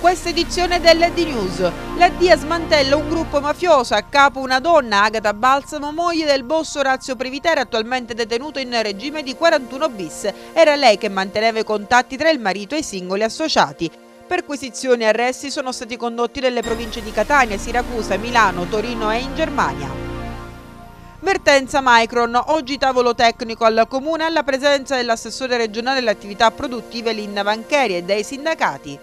questa edizione dell'ED News. La DIA smantella un gruppo mafioso, a capo una donna, Agata Balsamo, moglie del boss Orazio Privitere, attualmente detenuto in regime di 41 bis. Era lei che manteneva i contatti tra il marito e i singoli associati. Perquisizioni e arresti sono stati condotti nelle province di Catania, Siracusa, Milano, Torino e in Germania. Vertenza Micron, oggi tavolo tecnico al Comune alla presenza dell'assessore regionale alle attività produttive Linda Vancheri e dei sindacati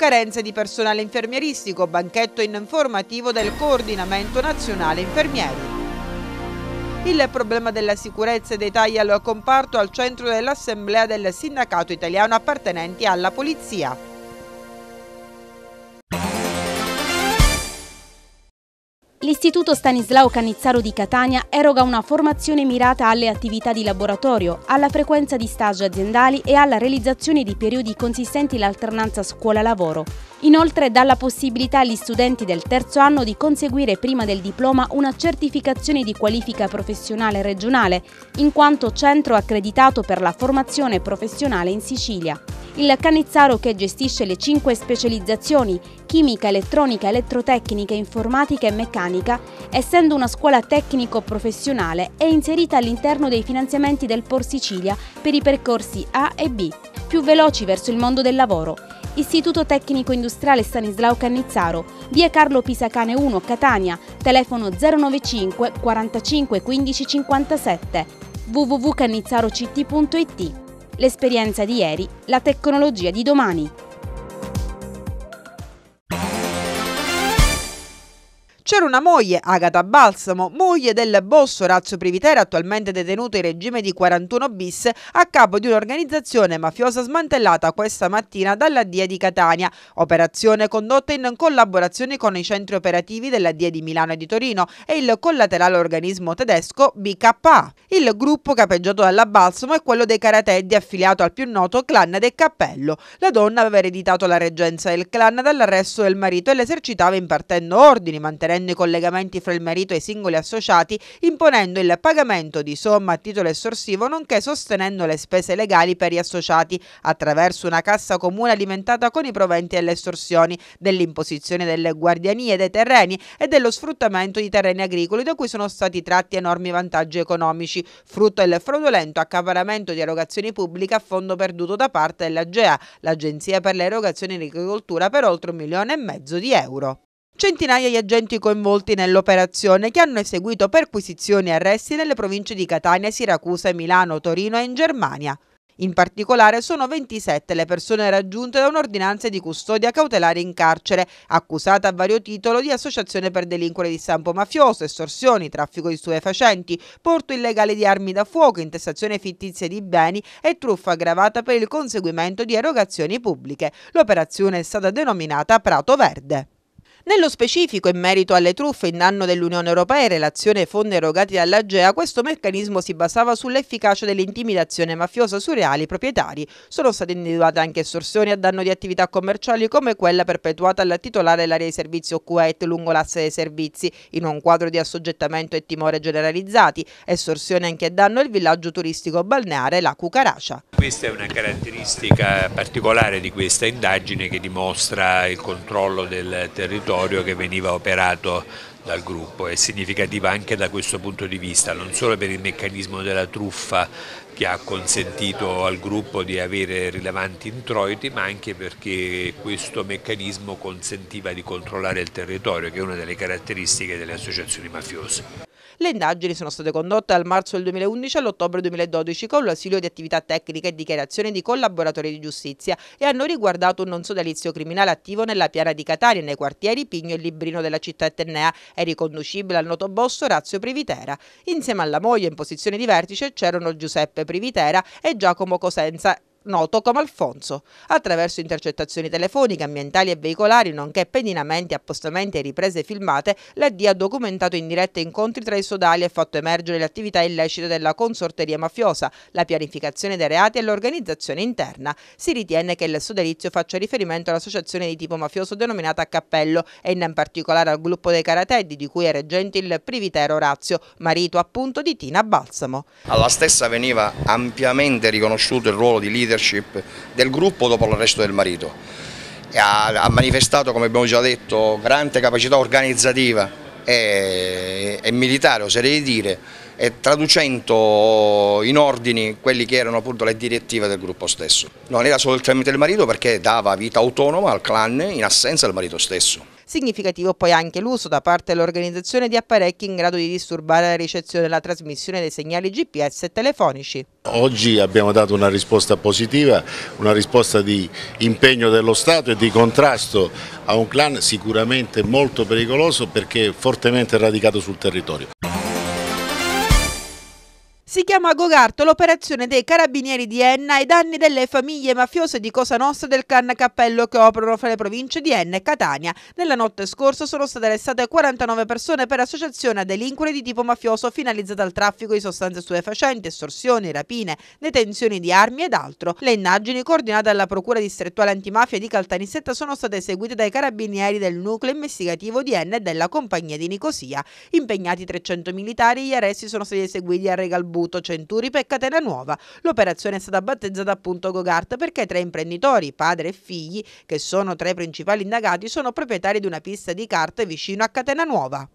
carenze di personale infermieristico, banchetto informativo del Coordinamento Nazionale Infermieri. Il problema della sicurezza e dei tagli al comparto al centro dell'assemblea del sindacato italiano appartenenti alla polizia. L'Istituto Stanislao Canizzaro di Catania eroga una formazione mirata alle attività di laboratorio, alla frequenza di stage aziendali e alla realizzazione di periodi consistenti l'alternanza scuola-lavoro. Inoltre dà la possibilità agli studenti del terzo anno di conseguire prima del diploma una certificazione di qualifica professionale regionale, in quanto centro accreditato per la formazione professionale in Sicilia. Il Canizzaro che gestisce le cinque specializzazioni chimica, elettronica, elettrotecnica, informatica e meccanica, essendo una scuola tecnico-professionale, è inserita all'interno dei finanziamenti del Por Sicilia per i percorsi A e B, più veloci verso il mondo del lavoro Istituto Tecnico Industriale Stanislao Cannizzaro, via Carlo Pisacane 1, Catania, telefono 095 45 15 57, www.cannizzaroct.it. L'esperienza di ieri, la tecnologia di domani. C'era una moglie, Agata Balsamo, moglie del boss Orazio Privitera, attualmente detenuto in regime di 41 bis, a capo di un'organizzazione mafiosa smantellata questa mattina dalla DIA di Catania, operazione condotta in collaborazione con i centri operativi della DIA di Milano e di Torino e il collaterale organismo tedesco BKA. Il gruppo capeggiato dalla Balsamo è quello dei Karatetti, affiliato al più noto clan del Cappello. La donna aveva ereditato la reggenza del clan dall'arresto del marito e l'esercitava impartendo ordini, mantenendo chiudendo i collegamenti fra il marito e i singoli associati, imponendo il pagamento di somma a titolo estorsivo, nonché sostenendo le spese legali per gli associati attraverso una cassa comune alimentata con i proventi delle estorsioni, dell'imposizione delle guardianie dei terreni e dello sfruttamento di terreni agricoli da cui sono stati tratti enormi vantaggi economici, frutto del fraudolento accaparamento di erogazioni pubbliche a fondo perduto da parte della GEA, l'Agenzia per le erogazioni in agricoltura, per oltre un milione e mezzo di euro. Centinaia di agenti coinvolti nell'operazione che hanno eseguito perquisizioni e arresti nelle province di Catania, Siracusa, Milano, Torino e in Germania. In particolare sono 27 le persone raggiunte da un'ordinanza di custodia cautelare in carcere, accusata a vario titolo di associazione per delinquere di stampo mafioso, estorsioni, traffico di stupefacenti, porto illegale di armi da fuoco, intestazione fittizia di beni e truffa aggravata per il conseguimento di erogazioni pubbliche. L'operazione è stata denominata Prato Verde. Nello specifico, in merito alle truffe in danno dell'Unione Europea in relazione ai fondi erogati dall'Agea, questo meccanismo si basava sull'efficacia dell'intimidazione mafiosa sui reali proprietari. Sono state individuate anche estorsioni a danno di attività commerciali come quella perpetuata alla titolare dell'area di servizio Kuwait lungo l'asse dei servizi, in un quadro di assoggettamento e timore generalizzati, estorsione anche a danno del villaggio turistico balneare La Cucaracia. Questa è una caratteristica particolare di questa indagine che dimostra il controllo del territorio moratorio che veniva operato dal gruppo, è significativa anche da questo punto di vista, non solo per il meccanismo della truffa che ha consentito al gruppo di avere rilevanti introiti, ma anche perché questo meccanismo consentiva di controllare il territorio, che è una delle caratteristiche delle associazioni mafiose. Le indagini sono state condotte dal marzo del 2011 all'ottobre 2012 con l'asilo di attività tecnica e dichiarazione di collaboratori di giustizia e hanno riguardato un non sodalizio criminale attivo nella piana di Catania, nei quartieri Pigno e Librino della città etnea è riconducibile al noto boss Orazio Privitera. Insieme alla moglie in posizione di vertice c'erano Giuseppe Privitera e Giacomo Cosenza noto come Alfonso, attraverso intercettazioni telefoniche, ambientali e veicolari, nonché pedinamenti, appostamenti e riprese filmate, l'AD ha documentato in diretta incontri tra i sodali e fatto emergere le attività illecite della consorteria mafiosa, la pianificazione dei reati e l'organizzazione interna. Si ritiene che il sodalizio faccia riferimento all'associazione di tipo mafioso denominata Cappello e in particolare al gruppo dei Carateddi di cui è reggente il privitero Orazio, marito appunto di Tina Balsamo. Alla stessa veniva ampiamente riconosciuto il ruolo di leader leadership del gruppo dopo l'arresto del marito. Ha, ha manifestato, come abbiamo già detto, grande capacità organizzativa e, e militare, oserei dire, e traducendo in ordini quelli che erano appunto le direttive del gruppo stesso. Non era solo il tramite del marito perché dava vita autonoma al clan in assenza del marito stesso. Significativo poi anche l'uso da parte dell'organizzazione di apparecchi in grado di disturbare la ricezione e la trasmissione dei segnali GPS e telefonici. Oggi abbiamo dato una risposta positiva, una risposta di impegno dello Stato e di contrasto a un clan sicuramente molto pericoloso perché fortemente radicato sul territorio. Si chiama a Gogarto l'operazione dei carabinieri di Enna ai danni delle famiglie mafiose di Cosa Nostra del clan Cappello che operano fra le province di Enna e Catania. Nella notte scorsa sono state arrestate 49 persone per associazione a delinquere di tipo mafioso finalizzata al traffico di sostanze stupefacenti, estorsioni, rapine, detenzioni di armi ed altro. Le indagini coordinate dalla Procura distrettuale antimafia di Caltanissetta sono state eseguite dai carabinieri del nucleo investigativo di Enna e della compagnia di Nicosia. Impegnati 300 militari, gli arresti sono stati eseguiti a Regalbu Caputo, Centuripe e Catenanuova. L'operazione è stata battezzata appunto Gogart perché tre imprenditori, padre e figli, che sono tra i principali indagati, sono proprietari di una pista di carte vicino a Catenanuova.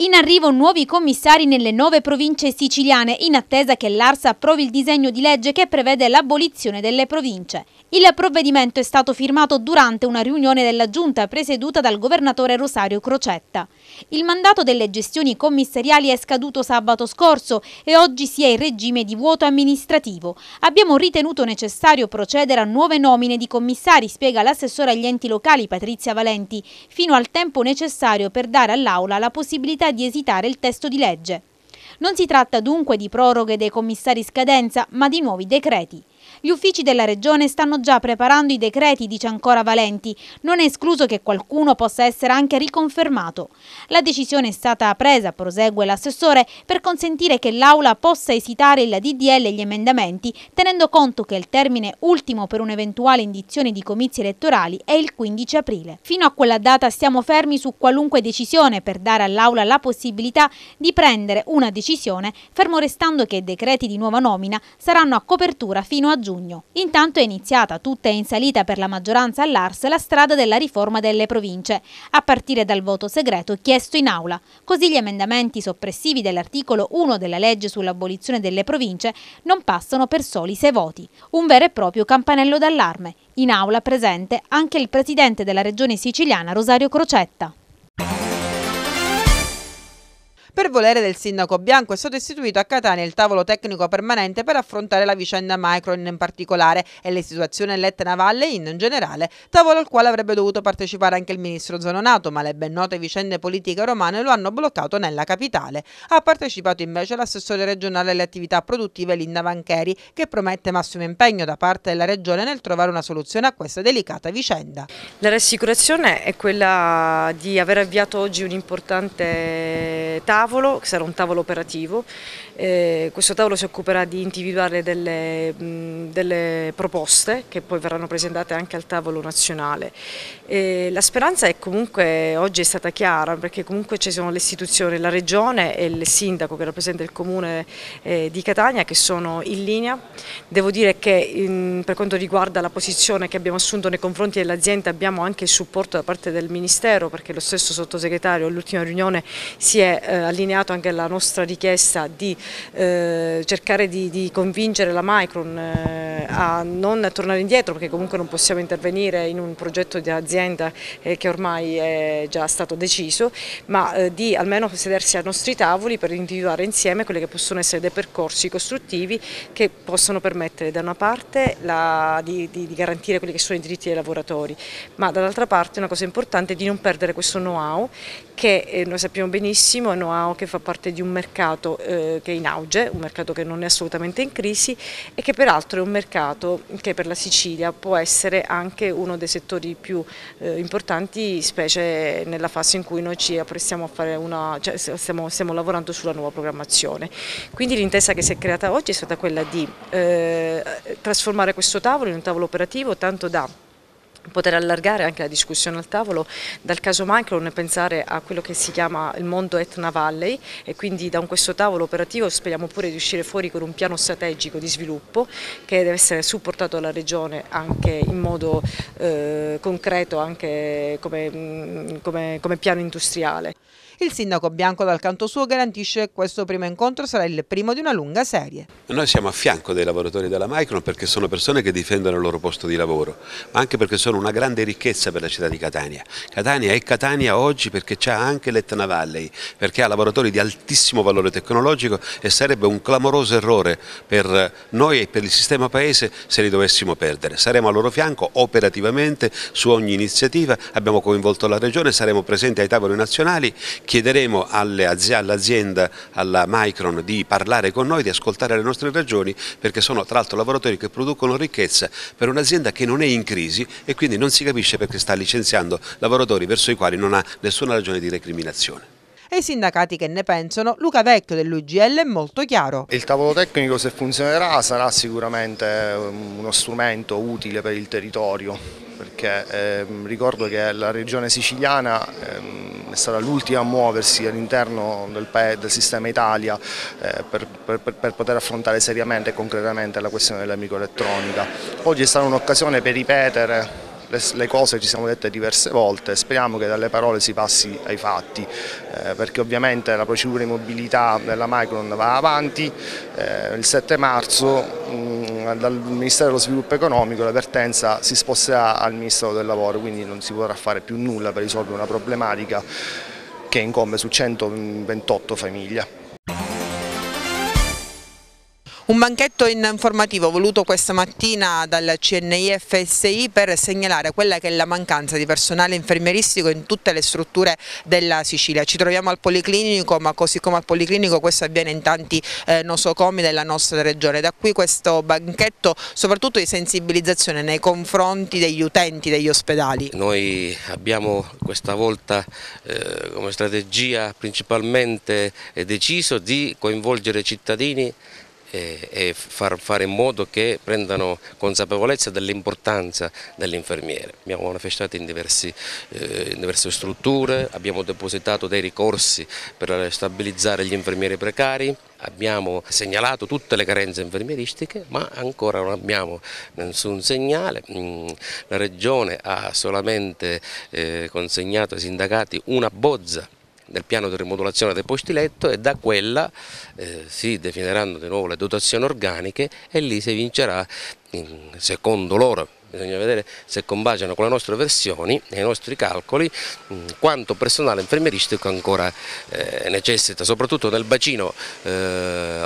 In arrivo nuovi commissari nelle nove province siciliane in attesa che l'Arsa approvi il disegno di legge che prevede l'abolizione delle province. Il provvedimento è stato firmato durante una riunione della Giunta presieduta dal governatore Rosario Crocetta. Il mandato delle gestioni commissariali è scaduto sabato scorso e oggi si è in regime di vuoto amministrativo. Abbiamo ritenuto necessario procedere a nuove nomine di commissari, spiega l'assessore agli enti locali Patrizia Valenti, fino al tempo necessario per dare all'Aula la possibilità possibilità di esitare il testo di legge. Non si tratta dunque di proroghe dei commissari scadenza, ma di nuovi decreti. Gli uffici della Regione stanno già preparando i decreti, dice ancora Valenti, non è escluso che qualcuno possa essere anche riconfermato. La decisione è stata presa, prosegue l'assessore, per consentire che l'Aula possa esitare il DDL e gli emendamenti, tenendo conto che il termine ultimo per un'eventuale indizione di comizi elettorali è il 15 aprile. Fino a quella data stiamo fermi su qualunque decisione per dare all'Aula la possibilità di prendere una decisione, fermo restando che i decreti di nuova nomina saranno a copertura fino a giugno giugno. Intanto è iniziata tutta in salita per la maggioranza all'Ars la strada della riforma delle province, a partire dal voto segreto chiesto in aula. Così gli emendamenti soppressivi dell'articolo 1 della legge sull'abolizione delle province non passano per soli sei voti. Un vero e proprio campanello d'allarme. In aula presente anche il presidente della regione siciliana Rosario Crocetta. Per volere del sindaco Bianco è stato istituito a Catania il tavolo tecnico permanente per affrontare la vicenda Micron in particolare e le situazioni Lettena Valle in generale, tavolo al quale avrebbe dovuto partecipare anche il ministro Zanonato, ma le ben note vicende politiche romane lo hanno bloccato nella capitale. Ha partecipato invece l'assessore regionale alle attività produttive Linda Vancheri, che promette massimo impegno da parte della regione nel trovare una soluzione a questa delicata vicenda. La rassicurazione è quella di aver avviato oggi un importante tavolo tavolo, che sarà un tavolo operativo, eh, questo tavolo si occuperà di individuare delle, mh, delle, proposte che poi verranno presentate anche al tavolo nazionale. Eh, la speranza è comunque oggi è stata chiara perché comunque ci sono le istituzioni, la regione e il sindaco che rappresenta il comune eh, di Catania che sono in linea. Devo dire che in, per quanto riguarda la posizione che abbiamo assunto nei confronti dell'azienda abbiamo anche il supporto da parte del Ministero perché lo stesso sottosegretario all'ultima riunione si è eh, allineato anche alla nostra richiesta di eh, cercare di, di, convincere la Micron eh, a non tornare indietro perché comunque non possiamo intervenire in un progetto di azienda eh, che ormai è già stato deciso, ma di almeno sedersi ai nostri tavoli per individuare insieme quelli che possono essere dei percorsi costruttivi che possono permettere da una parte la, di, di, di garantire quelli che sono i diritti dei lavoratori, ma dall'altra parte una cosa importante è di non perdere questo know-how che noi sappiamo benissimo è know-how che fa parte di un mercato che in auge, un mercato che non è assolutamente in crisi e che peraltro è un mercato che per la Sicilia può essere anche uno dei settori più eh, importanti, specie nella fase in cui noi ci apprestiamo a fare una, cioè stiamo, stiamo lavorando sulla nuova programmazione. Quindi l'intesa che si è creata oggi è stata quella di eh, trasformare questo tavolo in un tavolo operativo tanto da poter allargare anche la discussione al tavolo dal caso Micron pensare a quello che si chiama il mondo Etna Valley e quindi da questo tavolo operativo speriamo pure di uscire fuori con un piano strategico di sviluppo che deve essere supportato dalla Regione anche in modo eh, concreto anche come, mm, come, come piano industriale. Il sindaco Bianco dal canto suo garantisce che questo primo incontro sarà il primo di una lunga serie. Noi siamo a fianco dei lavoratori della Micron perché sono persone che difendono il loro posto di lavoro, ma anche perché sono una grande ricchezza per la città di Catania. Catania è Catania oggi perché c'è anche l'Etna Valley, perché ha lavoratori di altissimo valore tecnologico e sarebbe un clamoroso errore per noi e per il sistema paese se li dovessimo perdere. Saremo al loro fianco operativamente su ogni iniziativa, abbiamo coinvolto la Regione, saremo presenti ai tavoli nazionali chiederemo all'azienda, alla Micron di parlare con noi, di ascoltare le nostre ragioni perché sono tra l'altro lavoratori che producono ricchezza per un'azienda che non è in crisi e quindi non si capisce perché sta licenziando lavoratori verso i quali non ha nessuna ragione di recriminazione. E i sindacati che ne pensano, Luca Vecchio dell'UGL è molto chiaro. Il tavolo tecnico se funzionerà sarà sicuramente ehm, uno strumento utile per il territorio perché ehm, ricordo che la regione siciliana ehm, è stata l'ultima a muoversi all'interno del, del, sistema Italia eh, per, per, per, poter affrontare seriamente e concretamente la questione della microelettronica. Oggi è stata un'occasione per ripetere le, le, cose ci siamo dette diverse volte, speriamo che dalle parole si passi ai fatti, eh, perché ovviamente la procedura di mobilità della Micron va avanti, eh, il 7 marzo mh, mm, dal Ministero dello Sviluppo Economico la vertenza si sposterà al Ministero del Lavoro, quindi non si potrà fare più nulla per risolvere una problematica che incombe su 128 famiglie. Un banchetto informativo voluto questa mattina dal CNIFSI per segnalare quella che è la mancanza di personale infermieristico in tutte le strutture della Sicilia. Ci troviamo al Policlinico, ma così come al Policlinico questo avviene in tanti eh, nosocomi della nostra regione. Da qui questo banchetto soprattutto di sensibilizzazione nei confronti degli utenti degli ospedali. Noi abbiamo questa volta eh, come strategia principalmente eh, deciso di coinvolgere i cittadini e, far, fare in modo che prendano consapevolezza dell'importanza dell'infermiere. Abbiamo manifestato in, diversi, eh, in diverse strutture, abbiamo depositato dei ricorsi per stabilizzare gli infermieri precari, abbiamo segnalato tutte le carenze infermieristiche ma ancora non abbiamo nessun segnale, mm, la Regione ha solamente eh, consegnato ai sindacati una bozza del piano di rimodulazione dei posti letto e da quella eh, si definiranno di nuovo le dotazioni organiche e lì si vincerà, secondo loro bisogna vedere se combaciano con le nostre versioni e i nostri calcoli mm, quanto personale infermieristico ancora eh, necessita, soprattutto nel bacino eh,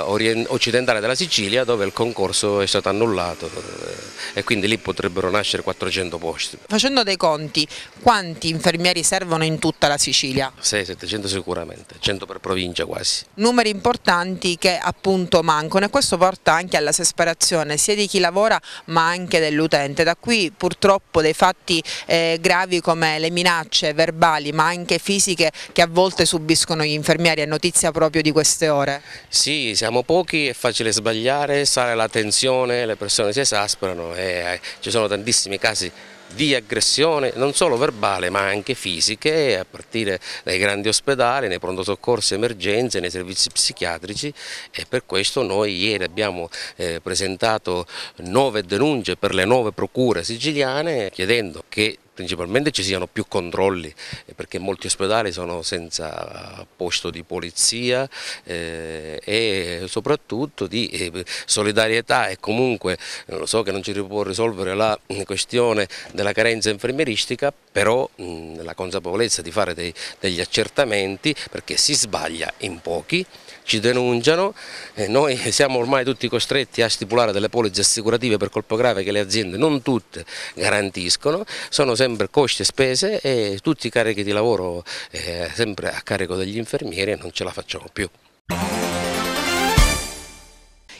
occidentale della Sicilia dove il concorso è stato annullato eh, e quindi lì potrebbero nascere 400 posti. Facendo dei conti, quanti infermieri servono in tutta la Sicilia? 600-700 sicuramente, 100 per provincia quasi. Numeri importanti che appunto mancano e questo porta anche alla all'esasperazione sia di chi lavora ma anche dell'utente tra cui purtroppo dei fatti eh, gravi come le minacce verbali ma anche fisiche che a volte subiscono gli infermieri, è notizia proprio di queste ore? Sì, siamo pochi, è facile sbagliare, sale la tensione, le persone si esasperano e eh, ci sono tantissimi casi di aggressione non solo verbale ma anche fisiche a partire dai grandi ospedali, nei pronto soccorsi, emergenze, nei servizi psichiatrici e per questo noi ieri abbiamo eh, presentato nove denunce per le nove procure siciliane chiedendo che principalmente ci siano più controlli eh, perché molti ospedali sono senza posto di polizia eh, e soprattutto di eh, solidarietà e comunque eh, lo so che non ci può risolvere la questione della carenza infermieristica però mh, la consapevolezza di fare dei, degli accertamenti perché si sbaglia in pochi ci denunciano e noi siamo ormai tutti costretti a stipulare delle polizze assicurative per colpo grave che le aziende non tutte garantiscono, sono sempre costi e spese e tutti i carichi di lavoro eh, sempre a carico degli infermieri e non ce la facciamo più.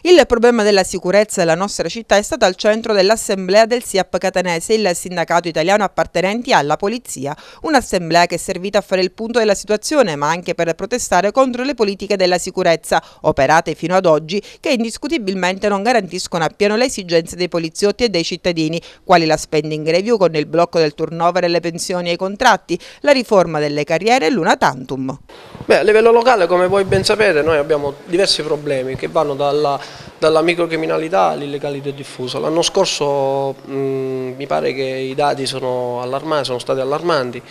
Il problema della sicurezza della nostra città è stato al centro dell'assemblea del SIAP catanese, il sindacato italiano appartenenti alla polizia, un'assemblea che è servita a fare il punto della situazione ma anche per protestare contro le politiche della sicurezza operate fino ad oggi che indiscutibilmente non garantiscono appieno le esigenze dei poliziotti e dei cittadini, quali la spending review con il blocco del turnover e le pensioni e i contratti, la riforma delle carriere e l'una tantum. Beh, a livello locale, come voi ben sapete, noi abbiamo diversi problemi che vanno dalla dalla microcriminalità all'illegalità diffusa. L'anno scorso mh, mm, mi pare che i dati sono, allarmanti, sono stati allarmanti,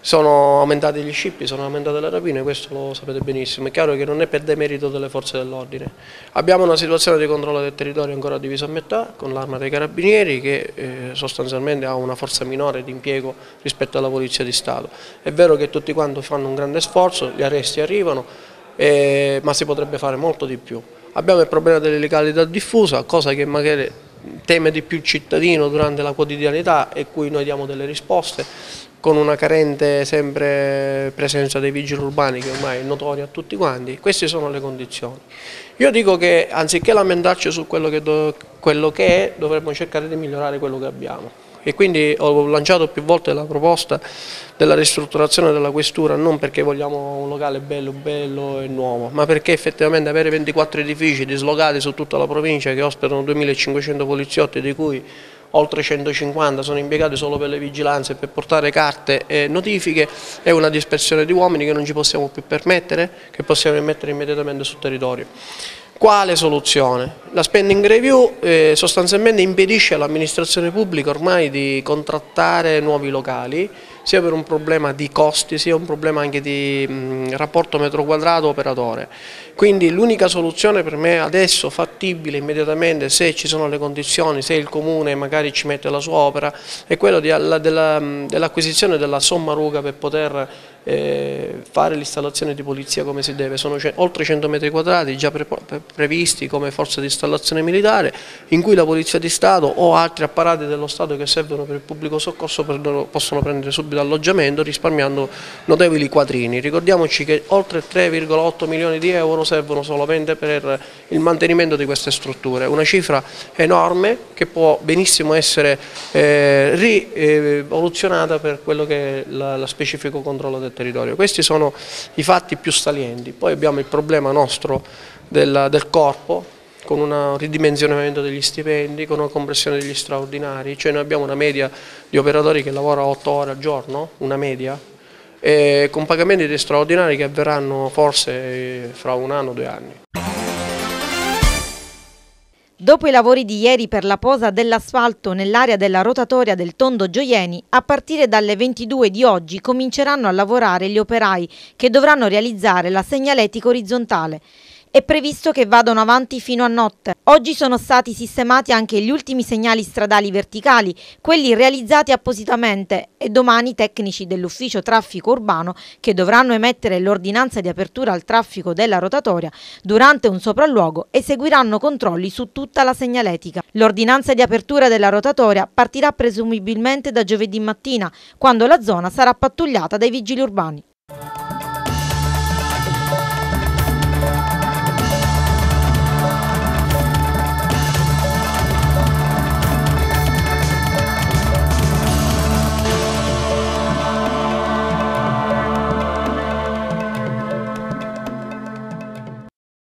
sono aumentati gli scippi, sono aumentate le rapine, questo lo sapete benissimo, è chiaro che non è per demerito delle forze dell'ordine. Abbiamo una situazione di controllo del territorio ancora divisa a metà con l'arma dei carabinieri che eh, sostanzialmente ha una forza minore di impiego rispetto alla polizia di Stato. È vero che tutti quanti fanno un grande sforzo, gli arresti arrivano, eh, ma si potrebbe fare molto di più. Abbiamo il problema dell'illegalità diffusa, cosa che magari teme di più il cittadino durante la quotidianità e cui noi diamo delle risposte con una carente sempre presenza dei vigili urbani che ormai è notoria a tutti quanti, queste sono le condizioni. Io dico che anziché lamentarci su quello che, quello che è, dovremmo cercare di migliorare quello che abbiamo e quindi ho lanciato più volte la proposta della ristrutturazione della questura non perché vogliamo un locale bello, bello e nuovo, ma perché effettivamente avere 24 edifici dislocati su tutta la provincia che ospitano 2500 poliziotti di cui oltre 150 sono impiegati solo per le vigilanze, per portare carte e notifiche, è una dispersione di uomini che non ci possiamo più permettere, che possiamo immettere immediatamente sul territorio. Quale soluzione? La spending review eh, sostanzialmente impedisce all'amministrazione pubblica ormai di contrattare nuovi locali, sia per un problema di costi, sia un problema anche di mh, mm, rapporto metro quadrato operatore. Quindi l'unica soluzione per me adesso fattibile immediatamente se ci sono le condizioni, se il comune magari ci mette la sua opera, è quella dell'acquisizione della somma ruga per poter eh, fare l'installazione di polizia come si deve. Sono oltre 100 metri quadrati già pre previsti come forza di installazione militare in cui la Polizia di Stato o altri apparati dello Stato che servono per il pubblico soccorso possono prendere subito alloggiamento risparmiando notevoli quadrini. Ricordiamoci che oltre 3,8 milioni di euro servono solamente per il mantenimento di queste strutture, una cifra enorme che può benissimo essere eh, rivoluzionata per quello che è la, la specifico controllo del territorio. Questi sono i fatti più salienti, poi abbiamo il problema nostro del, del corpo, con un ridimensionamento degli stipendi, con una compressione degli straordinari, cioè noi abbiamo una media di operatori che lavora 8 ore al giorno, una media, eh, con pagamenti straordinari che avverranno forse eh, fra un anno o due anni. Dopo i lavori di ieri per la posa dell'asfalto nell'area della rotatoria del Tondo Gioieni, a partire dalle 22 di oggi cominceranno a lavorare gli operai che dovranno realizzare la segnaletica orizzontale è previsto che vadano avanti fino a notte. Oggi sono stati sistemati anche gli ultimi segnali stradali verticali, quelli realizzati appositamente e domani i tecnici dell'ufficio traffico urbano che dovranno emettere l'ordinanza di apertura al traffico della rotatoria durante un sopralluogo eseguiranno controlli su tutta la segnaletica. L'ordinanza di apertura della rotatoria partirà presumibilmente da giovedì mattina, quando la zona sarà pattugliata dai vigili urbani.